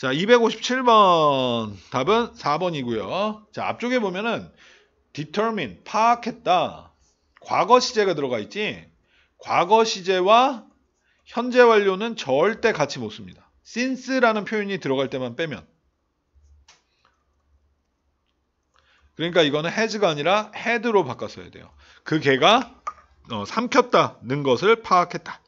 자, 257번 답은 4번이고요. 자, 앞쪽에 보면은 determine 파악했다. 과거 시제가 들어가 있지. 과거 시제와 현재 완료는 절대 같이 못 씁니다. since라는 표현이 들어갈 때만 빼면 그러니까 이거는 has가 아니라 had로 바꿨어야 돼요. 그 개가 어, 삼켰다는 것을 파악했다.